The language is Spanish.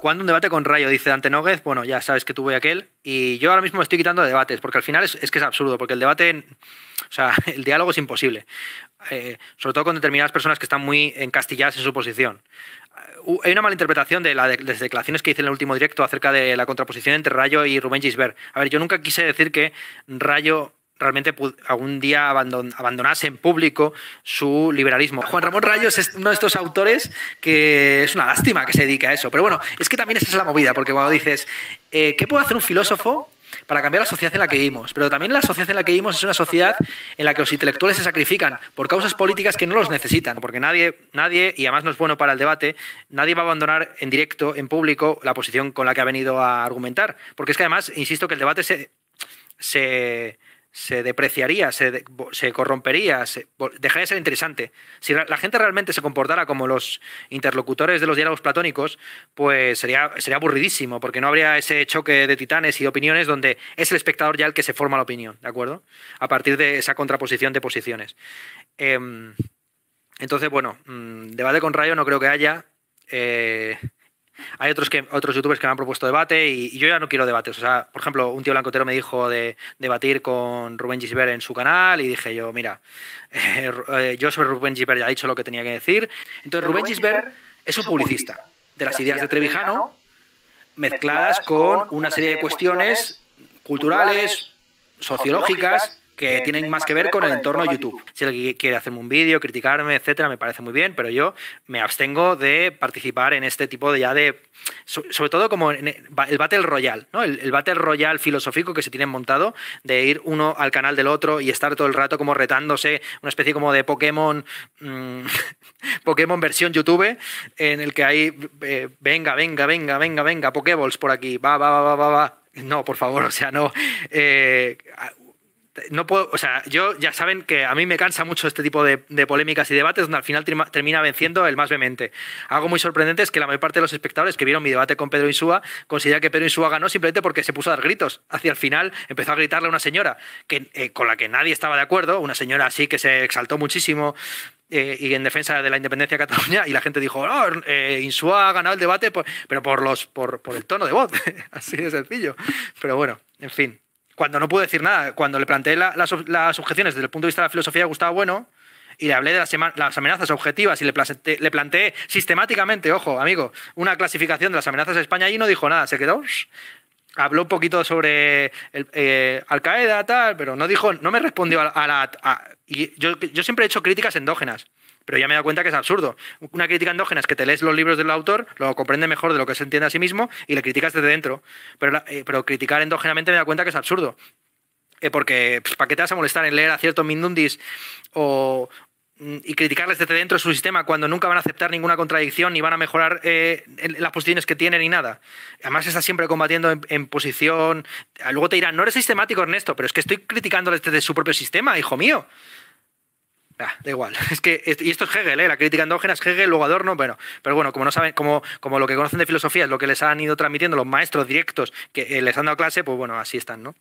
Cuando un debate con Rayo, dice Dante bueno, ya sabes que tuve aquel. Y yo ahora mismo me estoy quitando de debates, porque al final es, que es absurdo, porque el debate, o sea, el diálogo es imposible. Eh, sobre todo con determinadas personas que están muy encastilladas en su posición. Uh, hay una mala interpretación de, de las declaraciones que hice en el último directo acerca de la contraposición entre Rayo y Rubén Gisbert. A ver, yo nunca quise decir que Rayo realmente algún día abandonase en público su liberalismo. Juan Ramón Rayos es uno de estos autores que es una lástima que se dedique a eso, pero bueno, es que también esa es la movida, porque cuando dices, eh, ¿qué puede hacer un filósofo para cambiar la sociedad en la que vivimos. Pero también la sociedad en la que vivimos es una sociedad en la que los intelectuales se sacrifican por causas políticas que no los necesitan, porque nadie, nadie, y además no es bueno para el debate, nadie va a abandonar en directo, en público, la posición con la que ha venido a argumentar. Porque es que además, insisto, que el debate se, se se depreciaría, se, corrompería, se, dejaría de ser interesante. Si la, gente realmente se comportara como los interlocutores de los diálogos platónicos, pues sería, sería aburridísimo, porque no habría ese choque de titanes y opiniones donde es el espectador ya el que se forma la opinión, ¿de acuerdo? A partir de esa contraposición de posiciones. Em, entonces, bueno, mm, debate con Rayo no creo que haya. Eh, hay otros, que, otros youtubers que me han propuesto debate y, yo ya no quiero debates. O sea, por ejemplo, un tío blancotero me dijo de debatir con Rubén Gisbert en su canal y dije yo, mira, eh, eh, yo soy Rubén Gisbert ya he dicho lo que tenía que decir. Entonces, Rubén, Gisbert, es un publicista de las ideas de Trevijano mezcladas con una serie de cuestiones culturales, sociológicas que eh, tienen más que ver con el entorno YouTube. Si alguien quiere hacerme un vídeo, criticarme, etcétera, me parece muy bien, pero yo me abstengo de participar en este tipo de ya de. Sobre todo como el Battle Royale, ¿no? El, Battle Royale filosófico que se tiene montado, de ir uno al canal del otro y estar todo el rato como retándose, una especie como de Pokémon. Mm, Pokémon versión YouTube, en el que hay. Eh, venga, venga, venga, venga, venga, Pokéballs por aquí, va, va, va, va, va, va. No, por favor, o sea, no. Eh, no puedo, o sea, yo ya saben que a mí me cansa mucho este tipo de, polémicas y debates donde al final termina venciendo el más vehemente. Algo muy sorprendente es que la mayor parte de los espectadores que vieron mi debate con Pedro Insúa considera que Pedro Insúa ganó simplemente porque se puso a dar gritos. Hacia el final empezó a gritarle a una señora que, eh, con la que nadie estaba de acuerdo, una señora así que se exaltó muchísimo, eh, y en defensa de la independencia de Cataluña y la gente dijo, oh, eh, Insúa ha ganado el debate, pero por, los, por, por el tono de voz, así de sencillo. Pero bueno, en fin cuando no pude decir nada, cuando le planteé las, objeciones desde el punto de vista de la filosofía de Gustavo Bueno y le hablé de las, amenazas objetivas y le planteé, le sistemáticamente, ojo, amigo, una clasificación de las amenazas de España y no dijo nada, se quedó. Habló un poquito sobre el, eh, Al Qaeda, tal, pero no dijo, no me respondió a, la. y yo, yo siempre he hecho críticas endógenas pero ya me he dado cuenta que es absurdo. Una crítica endógena es que te lees los libros del autor, lo comprende mejor de lo que se entiende a sí mismo y le criticas desde dentro. Pero, eh, pero criticar endógenamente me da cuenta que es absurdo. Eh, porque, pues, ¿para qué te vas a molestar en leer a ciertos mindundis o, mm, y criticarles desde dentro su sistema cuando nunca van a aceptar ninguna contradicción ni van a mejorar eh, las posiciones que tienen ni nada. Además, estás siempre combatiendo en, en, posición. Luego te dirán, no eres sistemático, Ernesto, pero es que estoy criticándoles desde su propio sistema, hijo mío. Ah, da igual. Es que, y esto es Hegel, ¿eh? la crítica endógena es Hegel, luego Adorno, bueno, pero bueno, como no saben, como, como lo que conocen de filosofía es lo que les han ido transmitiendo los maestros directos que eh, les han dado clase, pues bueno, así están, ¿no?